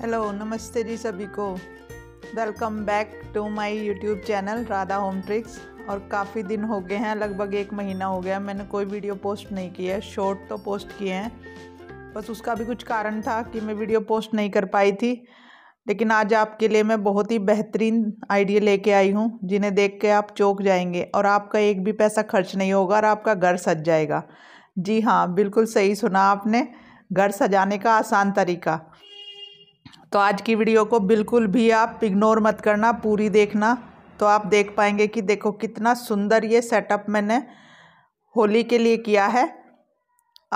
hello नमस्ते जी सभी को welcome back to my YouTube channel Radha home tricks और काफ़ी दिन हो गए हैं लगभग एक महीना हो गया मैंने कोई वीडियो पोस्ट नहीं की है शॉर्ट तो पोस्ट किए हैं बस उसका भी कुछ कारण था कि मैं वीडियो पोस्ट नहीं कर पाई थी लेकिन आज आपके लिए मैं बहुत ही बेहतरीन आइडिया लेके आई हूँ जिन्हें देख के आप चौंक जाएंगे और आपका एक भी पैसा खर्च नहीं होगा और आपका घर सज जाएगा जी हाँ बिल्कुल सही सुना आपने घर सजाने का आसान तरीका तो आज की वीडियो को बिल्कुल भी आप इग्नोर मत करना पूरी देखना तो आप देख पाएंगे कि देखो कितना सुंदर ये सेटअप मैंने होली के लिए किया है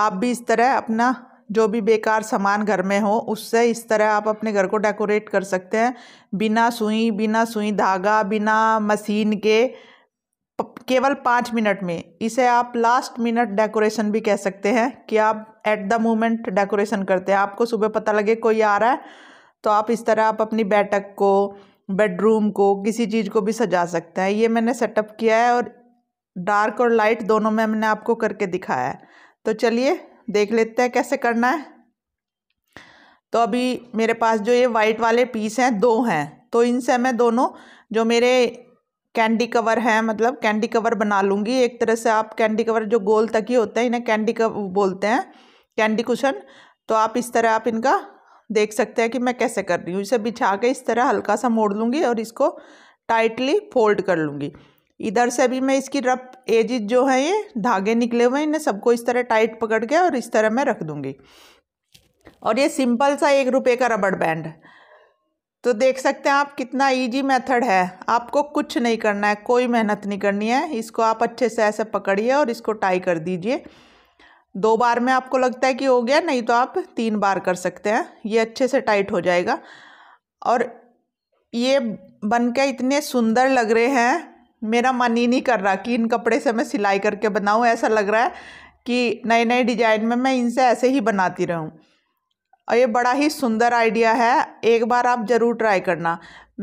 आप भी इस तरह अपना जो भी बेकार सामान घर में हो उससे इस तरह आप अपने घर को डेकोरेट कर सकते हैं बिना सुई बिना सुई धागा बिना मशीन के केवल पाँच मिनट में इसे आप लास्ट मिनट डेकोरेशन भी कह सकते हैं कि आप एट द मोमेंट डेकोरेशन करते हैं आपको सुबह पता लगे कोई आ रहा है तो आप इस तरह आप अपनी बैठक को बेडरूम को किसी चीज़ को भी सजा सकते हैं ये मैंने सेटअप किया है और डार्क और लाइट दोनों में मैंने आपको करके दिखाया है तो चलिए देख लेते हैं कैसे करना है तो अभी मेरे पास जो ये वाइट वाले पीस हैं दो हैं तो इनसे मैं दोनों जो मेरे कैंडी कवर हैं मतलब कैंडी कवर बना लूँगी एक तरह से आप कैंडी कवर जो गोल तक ही होते हैं इन्हें कैंडी कवर बोलते हैं कैंडी कुशन तो आप इस तरह आप इनका देख सकते हैं कि मैं कैसे कर रही हूँ इसे बिछा के इस तरह हल्का सा मोड़ लूँगी और इसको टाइटली फोल्ड कर लूँगी इधर से भी मैं इसकी रफ एजिज जो है ये धागे निकले हुए हैं इन्हें सबको इस तरह टाइट पकड़ के और इस तरह मैं रख दूँगी और ये सिंपल सा एक रुपये का रबड़ बैंड तो देख सकते हैं आप कितना इजी मेथड है आपको कुछ नहीं करना है कोई मेहनत नहीं करनी है इसको आप अच्छे से ऐसे पकड़िए और इसको टाई कर दीजिए दो बार में आपको लगता है कि हो गया नहीं तो आप तीन बार कर सकते हैं ये अच्छे से टाइट हो जाएगा और ये बन के इतने सुंदर लग रहे हैं मेरा मन ही नहीं कर रहा कि इन कपड़े से मैं सिलाई करके बनाऊँ ऐसा लग रहा है कि नए नए डिजाइन में मैं इनसे ऐसे ही बनाती रहूँ और ये बड़ा ही सुंदर आइडिया है एक बार आप ज़रूर ट्राई करना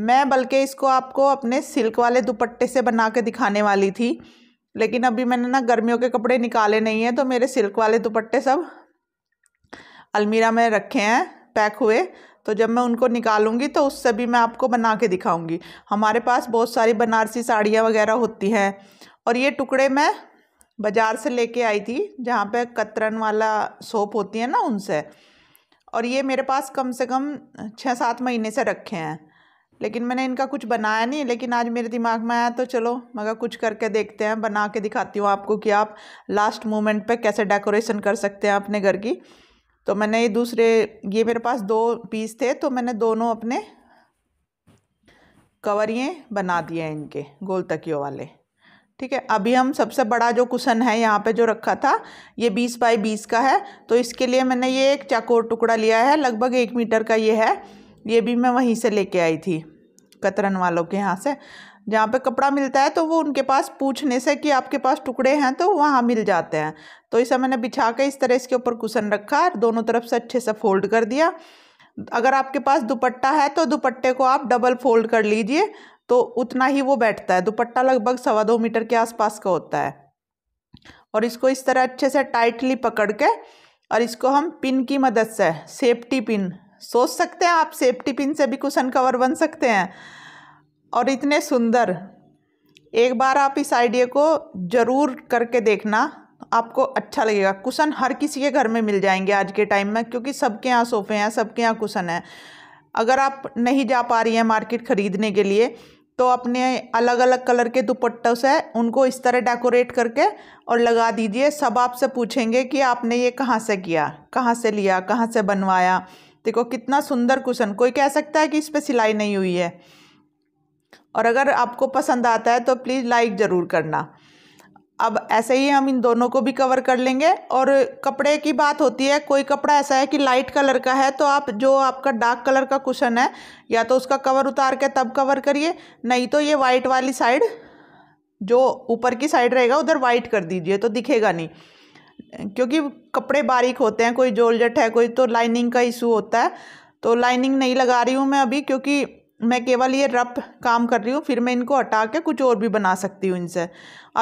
मैं बल्कि इसको आपको अपने सिल्क वाले दुपट्टे से बना के दिखाने वाली थी लेकिन अभी मैंने ना गर्मियों के कपड़े निकाले नहीं हैं तो मेरे सिल्क वाले दुपट्टे सब अलमीरा में रखे हैं पैक हुए तो जब मैं उनको निकालूंगी तो उससे भी मैं आपको बना के दिखाऊंगी हमारे पास बहुत सारी बनारसी साड़ियाँ वगैरह होती हैं और ये टुकड़े मैं बाज़ार से लेके आई थी जहाँ पे कतरन वाला सोप होती है ना उनसे और ये मेरे पास कम से कम छः सात महीने से रखे हैं लेकिन मैंने इनका कुछ बनाया नहीं लेकिन आज मेरे दिमाग में आया तो चलो मगर कुछ करके देखते हैं बना के दिखाती हूँ आपको कि आप लास्ट मोमेंट पे कैसे डेकोरेशन कर सकते हैं अपने घर की तो मैंने ये दूसरे ये मेरे पास दो पीस थे तो मैंने दोनों अपने कवरिए बना दिए हैं इनके गोल तकियों वाले ठीक है अभी हम सबसे बड़ा जो कुशन है यहाँ पे जो रखा था ये बीस बाई बीस का है तो इसके लिए मैंने ये एक चाकोर टुकड़ा लिया है लगभग एक मीटर का ये है ये भी मैं वहीं से लेके आई थी कतरन वालों के यहाँ से जहाँ पे कपड़ा मिलता है तो वो उनके पास पूछने से कि आपके पास टुकड़े हैं तो वहाँ मिल जाते हैं तो इसे मैंने बिछा के इस तरह इसके ऊपर कुशन रखा और दोनों तरफ से अच्छे से फोल्ड कर दिया अगर आपके पास दुपट्टा है तो दुपट्टे को आप डबल फोल्ड कर लीजिए तो उतना ही वो बैठता है दुपट्टा लगभग सवा दो मीटर के आसपास का होता है और इसको इस तरह अच्छे से टाइटली पकड़ के और इसको हम पिन की मदद से सेफ्टी पिन सोच सकते हैं आप सेफ्टी पिन से भी कुशन कवर बन सकते हैं और इतने सुंदर एक बार आप इस आइडिया को ज़रूर करके देखना आपको अच्छा लगेगा कुशन हर किसी के घर में मिल जाएंगे आज के टाइम में क्योंकि सबके यहाँ सोफे हैं सबके यहाँ कुशन है अगर आप नहीं जा पा रही हैं मार्केट ख़रीदने के लिए तो अपने अलग अलग कलर के दुपट्टों से उनको इस तरह डेकोरेट करके और लगा दीजिए सब आपसे पूछेंगे कि आपने ये कहाँ से किया कहाँ से लिया कहाँ से बनवाया देखो कितना सुंदर कुशन कोई कह सकता है कि इस पर सिलाई नहीं हुई है और अगर आपको पसंद आता है तो प्लीज़ लाइक ज़रूर करना अब ऐसे ही हम इन दोनों को भी कवर कर लेंगे और कपड़े की बात होती है कोई कपड़ा ऐसा है कि लाइट कलर का है तो आप जो आपका डार्क कलर का कुशन है या तो उसका कवर उतार के तब कवर करिए नहीं तो ये वाइट वाली साइड जो ऊपर की साइड रहेगा उधर वाइट कर दीजिए तो दिखेगा नहीं क्योंकि कपड़े बारीक होते हैं कोई जोलझट है कोई तो लाइनिंग का इशू होता है तो लाइनिंग नहीं लगा रही हूँ मैं अभी क्योंकि मैं केवल ये रफ काम कर रही हूँ फिर मैं इनको हटा के कुछ और भी बना सकती हूँ इनसे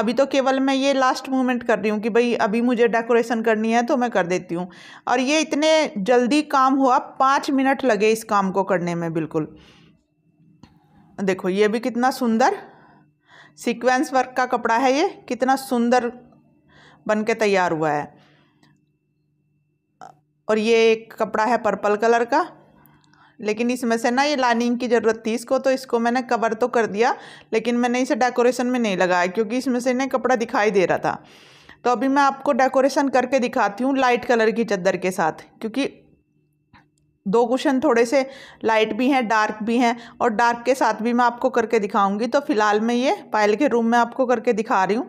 अभी तो केवल मैं ये लास्ट मूवमेंट कर रही हूँ कि भाई अभी मुझे डेकोरेशन करनी है तो मैं कर देती हूँ और ये इतने जल्दी काम हुआ पाँच मिनट लगे इस काम को करने में बिल्कुल देखो ये भी कितना सुंदर सीक्वेंस वर्क का कपड़ा है ये कितना सुंदर बन के तैयार हुआ है और ये एक कपड़ा है पर्पल कलर का लेकिन इसमें से ना ये लाइनिंग की ज़रूरत थी इसको तो इसको मैंने कवर तो कर दिया लेकिन मैंने इसे डेकोरेशन में नहीं लगाया क्योंकि इसमें से ना कपड़ा दिखाई दे रहा था तो अभी मैं आपको डेकोरेशन करके दिखाती हूँ लाइट कलर की चद्दर के साथ क्योंकि दो कुशन थोड़े से लाइट भी हैं डार्क भी हैं और डार्क के साथ भी मैं आपको करके दिखाऊंगी तो फ़िलहाल मैं ये पायल के रूम में आपको करके दिखा रही हूँ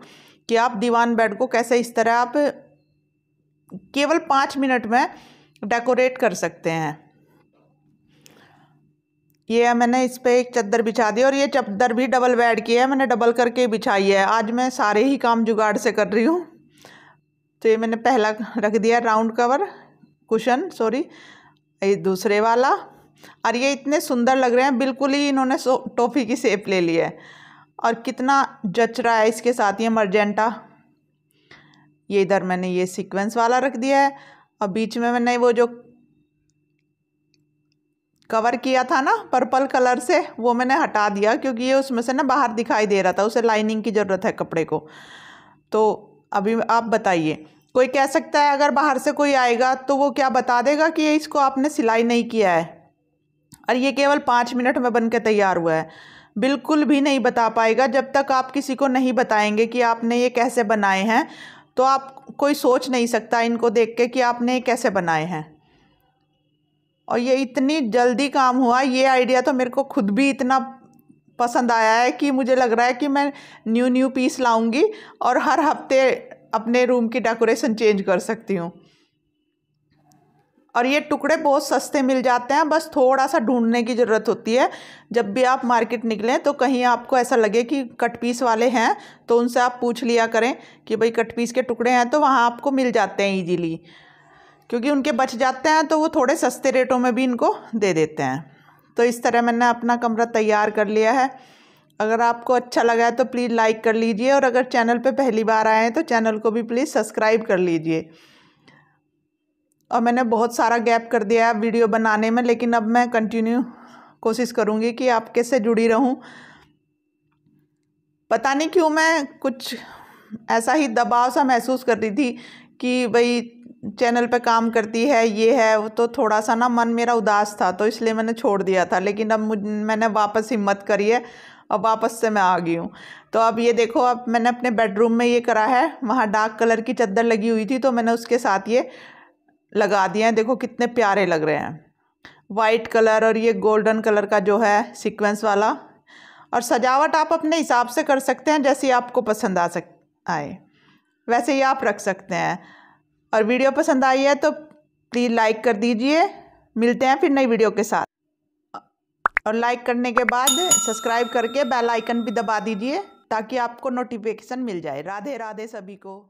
कि आप दीवान बेड को कैसे इस तरह आप केवल पाँच मिनट में डेकोरेट कर सकते हैं ये है मैंने इस पर एक चद्दर बिछा दी और ये चद्दर भी डबल बेड की है मैंने डबल करके बिछाई है आज मैं सारे ही काम जुगाड़ से कर रही हूँ तो ये मैंने पहला रख दिया राउंड कवर कुशन सॉरी ये दूसरे वाला और ये इतने सुंदर लग रहे हैं बिल्कुल ही इन्होंने टॉफ़ी की सेप ले ली है और कितना जच रहा है इसके साथ ये मर्जेंटा ये इधर मैंने ये सीक्वेंस वाला रख दिया है और बीच में मैंने वो जो कवर किया था ना पर्पल कलर से वो मैंने हटा दिया क्योंकि ये उसमें से ना बाहर दिखाई दे रहा था उसे लाइनिंग की ज़रूरत है कपड़े को तो अभी आप बताइए कोई कह सकता है अगर बाहर से कोई आएगा तो वो क्या बता देगा कि ये इसको आपने सिलाई नहीं किया है और ये केवल पाँच मिनट में बन के तैयार हुआ है बिल्कुल भी नहीं बता पाएगा जब तक आप किसी को नहीं बताएंगे कि आपने ये कैसे बनाए हैं तो आप कोई सोच नहीं सकता इनको देख के कि आपने ये कैसे बनाए हैं और ये इतनी जल्दी काम हुआ ये आइडिया तो मेरे को खुद भी इतना पसंद आया है कि मुझे लग रहा है कि मैं न्यू न्यू पीस लाऊंगी और हर हफ्ते अपने रूम की डेकोरेशन चेंज कर सकती हूँ और ये टुकड़े बहुत सस्ते मिल जाते हैं बस थोड़ा सा ढूंढने की ज़रूरत होती है जब भी आप मार्केट निकलें तो कहीं आपको ऐसा लगे कि कट पीस वाले हैं तो उनसे आप पूछ लिया करें कि भाई कट पीस के टुकड़े हैं तो वहाँ आपको मिल जाते हैं ईजीली क्योंकि उनके बच जाते हैं तो वो थोड़े सस्ते रेटों में भी इनको दे देते हैं तो इस तरह मैंने अपना कमरा तैयार कर लिया है अगर आपको अच्छा लगा है तो प्लीज़ लाइक कर लीजिए और अगर चैनल पर पहली बार आए हैं तो चैनल को भी प्लीज़ सब्सक्राइब कर लीजिए और मैंने बहुत सारा गैप कर दिया है वीडियो बनाने में लेकिन अब मैं कंटिन्यू कोशिश करूँगी कि आप से जुड़ी रहूँ पता नहीं क्यों मैं कुछ ऐसा ही दबाव सा महसूस कर रही थी कि भाई चैनल पे काम करती है ये है तो थोड़ा सा ना मन मेरा उदास था तो इसलिए मैंने छोड़ दिया था लेकिन अब मुझ मैंने वापस हिम्मत करी है अब वापस से मैं आ गई हूँ तो अब ये देखो अब मैंने अपने बेडरूम में ये करा है वहाँ डार्क कलर की चद्दर लगी हुई थी तो मैंने उसके साथ ये लगा दिए हैं देखो कितने प्यारे लग रहे हैं वाइट कलर और ये गोल्डन कलर का जो है सीक्वेंस वाला और सजावट आप अपने हिसाब से कर सकते हैं जैसे आपको पसंद आ सक आए वैसे ही आप रख सकते हैं और वीडियो पसंद आई है तो प्लीज़ लाइक कर दीजिए मिलते हैं फिर नई वीडियो के साथ और लाइक करने के बाद सब्सक्राइब करके बेल आइकन भी दबा दीजिए ताकि आपको नोटिफिकेशन मिल जाए राधे राधे सभी को